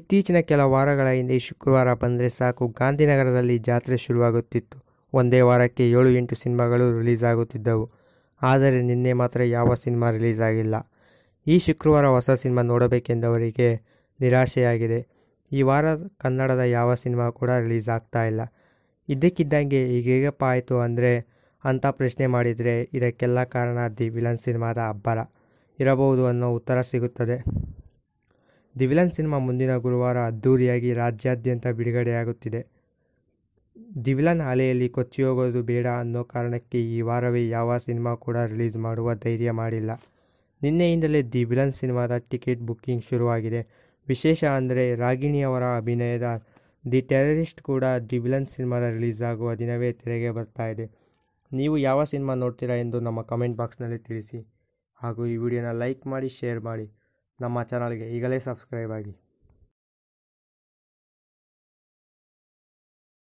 ಇತ್ತೀಚಿನ ಕೆಲ ವಾರಗಳ ಹಿಂದೆ ಶುಕ್ರವಾರ ಬಂದರೆ ಸಾಕು ಗಾಂಧಿನಗರದಲ್ಲಿ ಜಾತ್ರೆ ಶುರುವಾಗುತ್ತಿತ್ತು ಒಂದೇ ವಾರಕ್ಕೆ ಏಳು ಎಂಟು ಸಿನಿಮಾಗಳು ರಿಲೀಸ್ ಆಗುತ್ತಿದ್ದವು ಆದರೆ ನಿನ್ನೆ ಮಾತ್ರ ಯಾವ ಸಿನಿಮಾ ರಿಲೀಸ್ ಆಗಿಲ್ಲ ಈ ಶುಕ್ರವಾರ ಹೊಸ ಸಿನಿಮಾ ನೋಡಬೇಕೆಂದವರಿಗೆ ನಿರಾಶೆಯಾಗಿದೆ ಈ ವಾರ ಕನ್ನಡದ ಯಾವ ಸಿನಿಮಾ ಕೂಡ ರಿಲೀಸ್ ಆಗ್ತಾ ಇಲ್ಲ ಈಗ ಹೇಗಪ್ಪ ಆಯಿತು ಅಂದರೆ ಅಂತ ಪ್ರಶ್ನೆ ಮಾಡಿದರೆ ಇದಕ್ಕೆಲ್ಲ ಕಾರಣ ದಿ ವಿಲನ್ ಸಿನಿಮಾದ ಅಬ್ಬರ ಇರಬಹುದು ಅನ್ನೋ ಉತ್ತರ ಸಿಗುತ್ತದೆ ದಿವಿಲನ್ ಸಿನಿಮಾ ಮುಂದಿನ ಗುರುವಾರ ಅದ್ಧೂರಿಯಾಗಿ ರಾಜ್ಯಾದ್ಯಂತ ಬಿಡುಗಡೆಯಾಗುತ್ತಿದೆ ದಿವಿಲನ್ ವಿಲನ್ ಅಲೆಯಲ್ಲಿ ಕೊಚ್ಚಿ ಹೋಗೋದು ಬೇಡ ಅನ್ನೋ ಕಾರಣಕ್ಕೆ ಈ ವಾರವೇ ಯಾವ ಸಿನಿಮಾ ಕೂಡ ರಿಲೀಸ್ ಮಾಡುವ ಧೈರ್ಯ ಮಾಡಿಲ್ಲ ನಿನ್ನೆಯಿಂದಲೇ ದಿ ವಿಲನ್ ಸಿನಿಮಾದ ಟಿಕೆಟ್ ಬುಕ್ಕಿಂಗ್ ಶುರುವಾಗಿದೆ ವಿಶೇಷ ಅಂದರೆ ರಾಗಿಣಿ ಅವರ ಅಭಿನಯದ ದಿ ಟೆರರಿಸ್ಟ್ ಕೂಡ ದಿ ವಿಲನ್ ಸಿನಿಮಾದ ರಿಲೀಸ್ ಆಗುವ ದಿನವೇ ತೆರೆಗೆ ಬರ್ತಾ ಇದೆ ನೀವು ಯಾವ ಸಿನಿಮಾ ನೋಡ್ತೀರಾ ಎಂದು ನಮ್ಮ ಕಮೆಂಟ್ ಬಾಕ್ಸ್ನಲ್ಲಿ ತಿಳಿಸಿ ಹಾಗೂ ಈ ವಿಡಿಯೋನ ಲೈಕ್ ಮಾಡಿ ಶೇರ್ ಮಾಡಿ ನಮ್ಮ ಚಾನೆಲ್ ಗೆ ಈಗಲೇ ಸಬ್ಸ್ಕ್ರೈಬ್ ಆಗಿ